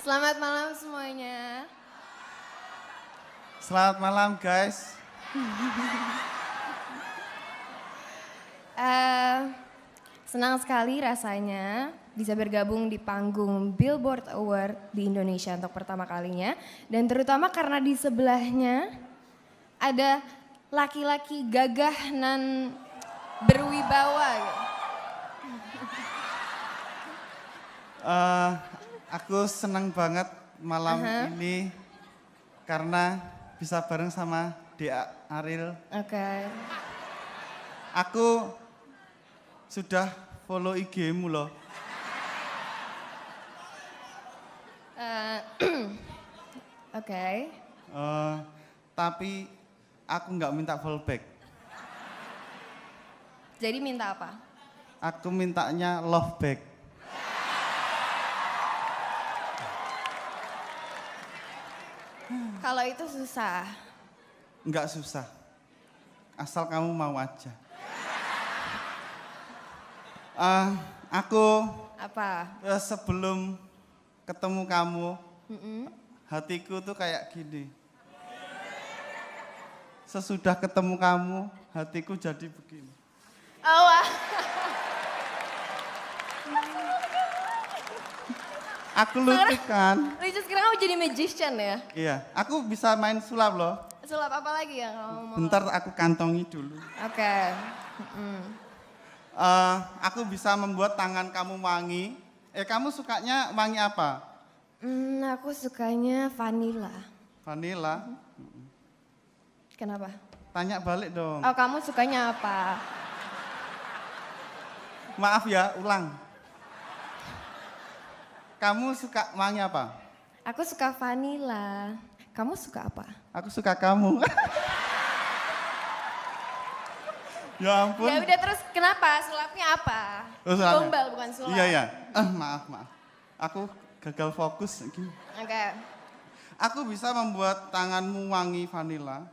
Selamat malam semuanya. Selamat malam guys. uh, senang sekali rasanya bisa bergabung di panggung Billboard Award di Indonesia untuk pertama kalinya. Dan terutama karena di sebelahnya ada laki-laki gagah nan berwibawa. Gitu. Uh, aku senang banget malam uh -huh. ini karena bisa bareng sama dia Aril. Oke. Okay. Aku sudah follow IG-mu loh. Uh, Oke. Okay. Uh, eh, tapi aku nggak minta follow back. Jadi minta apa? Aku mintanya love back. Kalau itu susah. Enggak susah. Asal kamu mau aja. Uh, aku apa? Eh, sebelum ketemu kamu, mm -mm. hatiku tuh kayak gini. Sesudah ketemu kamu, hatiku jadi begini. Oh, wow. aku kan. Lucu sekarang aku jadi magician ya? Iya, aku bisa main sulap loh. Sulap apa lagi ya kalau mau? Bentar aku kantongi dulu. Oke. Okay. Mm. Uh, eh, aku bisa membuat tangan kamu wangi. Eh kamu sukanya wangi apa? Hmm, aku sukanya vanilla. Vanilla? Kenapa? Tanya balik dong. Oh kamu sukanya apa? Maaf ya, ulang. Kamu suka wangi apa? Aku suka vanila. Kamu suka apa? Aku suka kamu. ya ampun. Ya udah terus kenapa? Sulapnya apa? Oh, Gombal bukan sulap. Iya iya. Eh, maaf maaf. Aku gagal fokus. Oke. Okay. Aku bisa membuat tanganmu wangi vanila.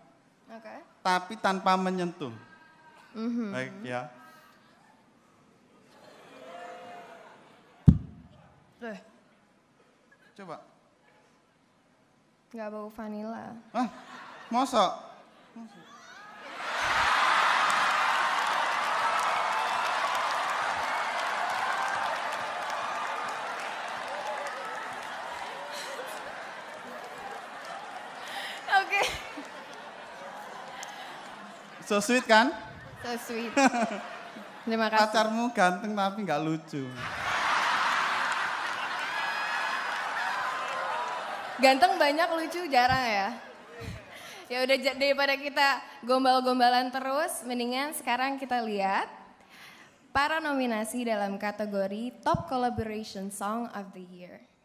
Oke. Okay. Tapi tanpa menyentuh. Mm -hmm. Baik ya. Eh. Coba. Gak bau vanila Hah? Masa? Oke. So sweet kan? So sweet. Terima kasih. Pacarmu ganteng tapi nggak lucu. Ganteng banyak, lucu jarang ya. Ya udah daripada kita gombal-gombalan terus, mendingan sekarang kita lihat para nominasi dalam kategori Top Collaboration Song of the Year.